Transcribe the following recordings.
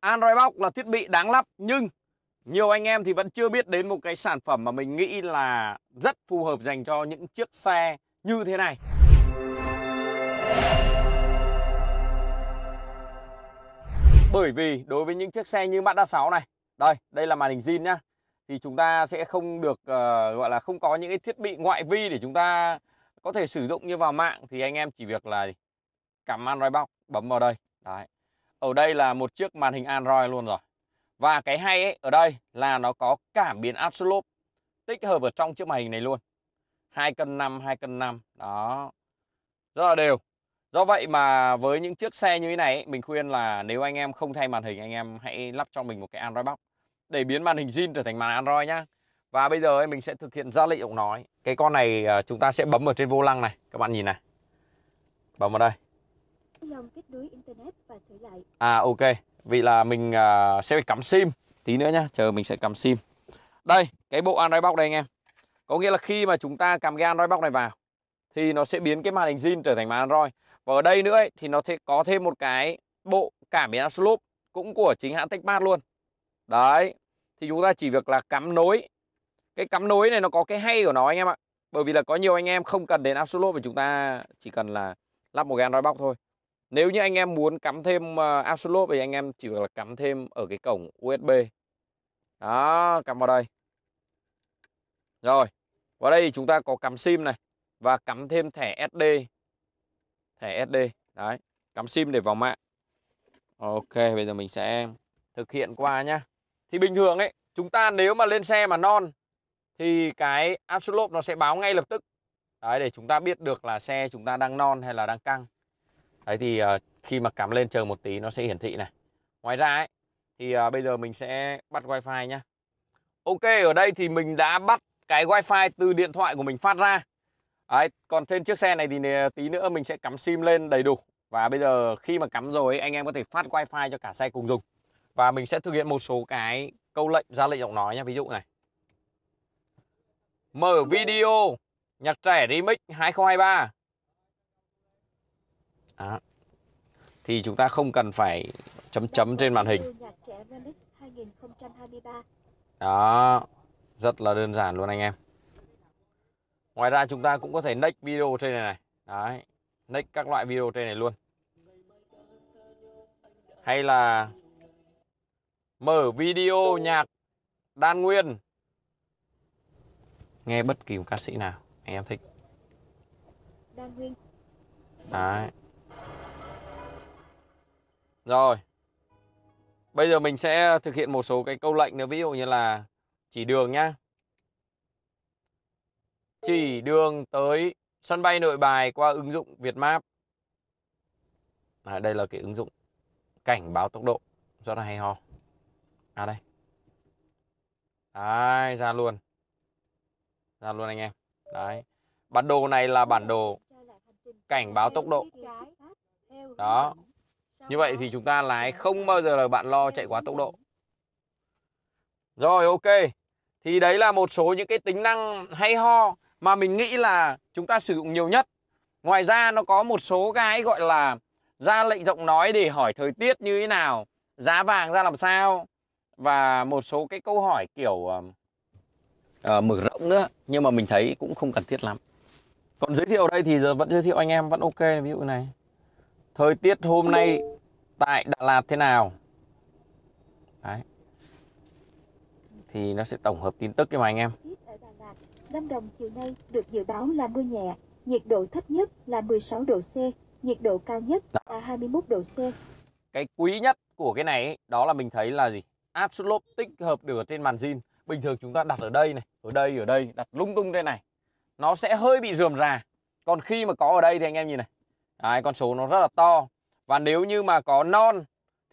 Android Box là thiết bị đáng lắp nhưng nhiều anh em thì vẫn chưa biết đến một cái sản phẩm mà mình nghĩ là rất phù hợp dành cho những chiếc xe như thế này. Bởi vì đối với những chiếc xe như Mazda 6 này, đây, đây là màn hình zin nhá. Thì chúng ta sẽ không được uh, gọi là không có những cái thiết bị ngoại vi để chúng ta có thể sử dụng như vào mạng thì anh em chỉ việc là cắm Android Box bấm vào đây. Đấy, ở đây là một chiếc màn hình Android luôn rồi và cái hay ấy, ở đây là nó có cảm biến absolute tích hợp ở trong chiếc màn hình này luôn hai cân năm hai cân năm đó rất là đều do vậy mà với những chiếc xe như thế này ấy, mình khuyên là nếu anh em không thay màn hình anh em hãy lắp cho mình một cái Android box để biến màn hình zin trở thành màn Android nhá và bây giờ ấy, mình sẽ thực hiện ra lệnh ông nói cái con này ờ, chúng ta sẽ bấm ở trên vô lăng này các bạn nhìn này bấm vào đây trong kết nối internet và trở lại. À ok, vì là mình uh, sẽ phải cắm sim tí nữa nhá, chờ mình sẽ cắm sim. Đây, cái bộ Android Box đây anh em. Có nghĩa là khi mà chúng ta cắm cái Android Box này vào thì nó sẽ biến cái màn hình zin trở thành màn Android. Và ở đây nữa ấy, thì nó sẽ có thêm một cái bộ cảm biến Absolute cũng của chính hãng TechMat luôn. Đấy. Thì chúng ta chỉ việc là cắm nối. Cái cắm nối này nó có cái hay của nó anh em ạ. Bởi vì là có nhiều anh em không cần đến Absolute và chúng ta chỉ cần là lắp một cái Android Box thôi nếu như anh em muốn cắm thêm ờ, Absolop thì anh em chỉ việc là cắm thêm ở cái cổng USB đó cắm vào đây rồi vào đây chúng ta có cắm sim này và cắm thêm thẻ SD thẻ SD đấy cắm sim để vào mạng ok bây giờ mình sẽ thực hiện qua nhá thì bình thường ấy chúng ta nếu mà lên xe mà non thì cái Absolop nó sẽ báo ngay lập tức đấy để chúng ta biết được là xe chúng ta đang non hay là đang căng đấy thì uh, khi mà cắm lên chờ một tí nó sẽ hiển thị này ngoài ra ấy thì uh, bây giờ mình sẽ bắt wifi nhá ok ở đây thì mình đã bắt cái wifi từ điện thoại của mình phát ra đấy, còn trên chiếc xe này thì tí nữa mình sẽ cắm sim lên đầy đủ và bây giờ khi mà cắm rồi anh em có thể phát wifi cho cả xe cùng dùng và mình sẽ thực hiện một số cái câu lệnh ra lệnh giọng nói nha ví dụ này mở video nhạc trẻ remix 2023 đó. Thì chúng ta không cần phải chấm chấm trên màn hình. Đó, rất là đơn giản luôn anh em. Ngoài ra chúng ta cũng có thể next video trên này này. Đấy, next các loại video trên này luôn. Hay là mở video nhạc đan nguyên. Nghe bất kỳ một ca sĩ nào anh em thích. Đan nguyên. Đấy. Rồi. Bây giờ mình sẽ thực hiện một số cái câu lệnh nữa. Ví dụ như là chỉ đường nhá. Chỉ đường tới sân bay nội bài qua ứng dụng Vietmap. À, đây là cái ứng dụng cảnh báo tốc độ. Rất là hay ho. À đây. Đấy, ra luôn. Ra luôn anh em. Đấy. Bản đồ này là bản đồ cảnh báo tốc độ. Đó, như vậy thì chúng ta lái không bao giờ là bạn lo chạy quá tốc độ. Rồi ok. Thì đấy là một số những cái tính năng hay ho mà mình nghĩ là chúng ta sử dụng nhiều nhất. Ngoài ra nó có một số cái gọi là ra lệnh giọng nói để hỏi thời tiết như thế nào, giá vàng ra làm sao và một số cái câu hỏi kiểu uh, mở rộng nữa nhưng mà mình thấy cũng không cần thiết lắm. Còn giới thiệu đây thì giờ vẫn giới thiệu anh em vẫn ok ví dụ này. Thời tiết hôm nay tại Đà Lạt thế nào? Đấy. Thì nó sẽ tổng hợp tin tức cho mà anh em. Lâm Đồng chiều nay được dự báo là mưa nhẹ, nhiệt độ thấp nhất là 16 độ C, nhiệt độ cao nhất là 21 độ C. Cái quý nhất của cái này ấy, đó là mình thấy là gì? Áp suất lốp tích hợp được trên màn zin. Bình thường chúng ta đặt ở đây này, ở đây, ở đây, đặt lung tung thế này. Nó sẽ hơi bị rườm rà. Còn khi mà có ở đây thì anh em nhìn này, Đấy, con số nó rất là to và nếu như mà có non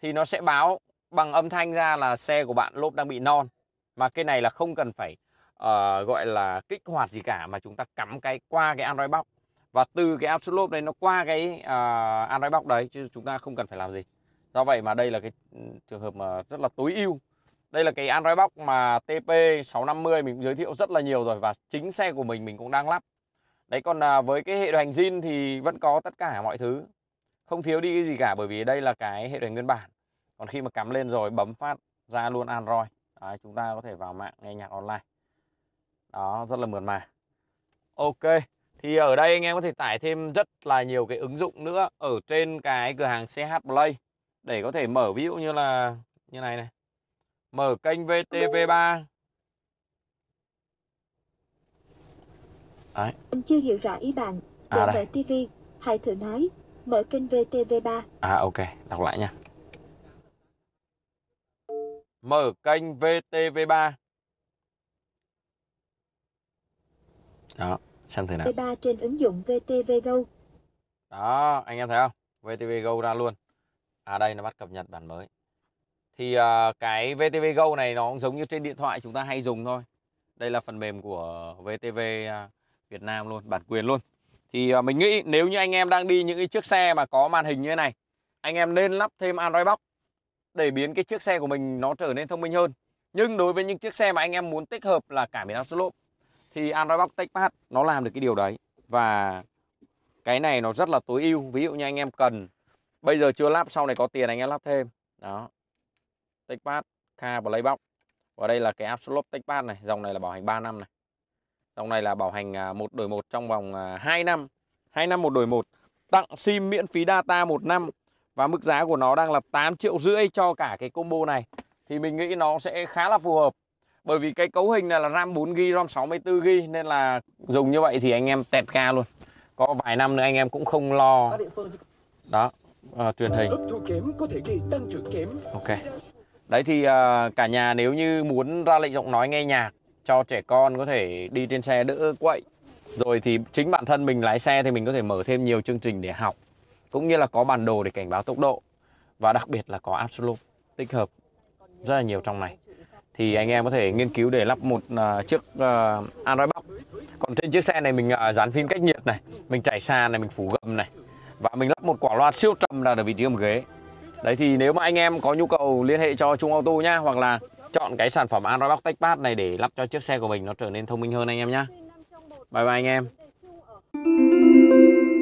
thì nó sẽ báo bằng âm thanh ra là xe của bạn lốp đang bị non mà cái này là không cần phải uh, gọi là kích hoạt gì cả mà chúng ta cắm cái qua cái Android box và từ cái áp lốp đấy nó qua cái uh, Android box đấy chứ chúng ta không cần phải làm gì do vậy mà đây là cái ừ, trường hợp mà rất là tối ưu đây là cái Android box mà TP 650 mình giới thiệu rất là nhiều rồi và chính xe của mình mình cũng đang lắp đấy còn à, với cái hệ điều hành zin thì vẫn có tất cả mọi thứ không thiếu đi cái gì cả bởi vì đây là cái hệ điều hành nguyên bản còn khi mà cắm lên rồi bấm phát ra luôn android đấy, chúng ta có thể vào mạng nghe nhạc online đó rất là mượt mà ok thì ở đây anh em có thể tải thêm rất là nhiều cái ứng dụng nữa ở trên cái cửa hàng CH Play để có thể mở ví dụ như là như này này mở kênh VTV3 Đấy. Em chưa hiểu rõ ý bạn. Để à, đây. mở TV, hãy thử nói. Mở kênh VTV3. À ok, đọc lại nha. Mở kênh VTV3. Đó, xem thử nào. vtv 3 trên ứng dụng VTV Go. Đó, anh em thấy không? VTV Go ra luôn. À đây nó bắt cập nhật bản mới. Thì uh, cái VTV Go này nó cũng giống như trên điện thoại chúng ta hay dùng thôi. Đây là phần mềm của VTV uh, Việt Nam luôn bản quyền luôn thì à, mình nghĩ nếu như anh em đang đi những cái chiếc xe mà có màn hình như thế này anh em nên lắp thêm Android Box để biến cái chiếc xe của mình nó trở nên thông minh hơn nhưng đối với những chiếc xe mà anh em muốn tích hợp là cả biến áp lốp thì Android Box Techpad nó làm được cái điều đấy và cái này nó rất là tối ưu ví dụ như anh em cần bây giờ chưa lắp sau này có tiền anh em lắp thêm đó Techpad Car Playbox và đây là cái app lốp Techpad này dòng này là bảo hành 3 năm này Dòng này là bảo hành à, một đổi một trong vòng 2 à, năm. 2 năm một đổi một. Tặng sim miễn phí data một năm và mức giá của nó đang là 8 triệu rưỡi cho cả cái combo này. Thì mình nghĩ nó sẽ khá là phù hợp. Bởi vì cái cấu hình này là RAM 4GB, ROM 64GB nên là dùng như vậy thì anh em tẹt ga luôn. Có vài năm nữa anh em cũng không lo. Đó, à, truyền hình. Ok. Đấy thì à, cả nhà nếu như muốn ra lệnh giọng nói nghe nhạc cho trẻ con có thể đi trên xe đỡ quậy rồi thì chính bản thân mình lái xe thì mình có thể mở thêm nhiều chương trình để học cũng như là có bản đồ để cảnh báo tốc độ và đặc biệt là có absolute tích hợp rất là nhiều trong này thì anh em có thể nghiên cứu để lắp một uh, chiếc uh, Android Box còn trên chiếc xe này mình uh, dán phim cách nhiệt này mình chảy xa này mình phủ gầm này và mình lắp một quả loa siêu trầm ra ở vị trí gầm ghế đấy thì nếu mà anh em có nhu cầu liên hệ cho Trung Auto nhá hoặc là chọn cái sản phẩm Android Box Techpad này để lắp cho chiếc xe của mình nó trở nên thông minh hơn anh em nhé. Bye bye anh em.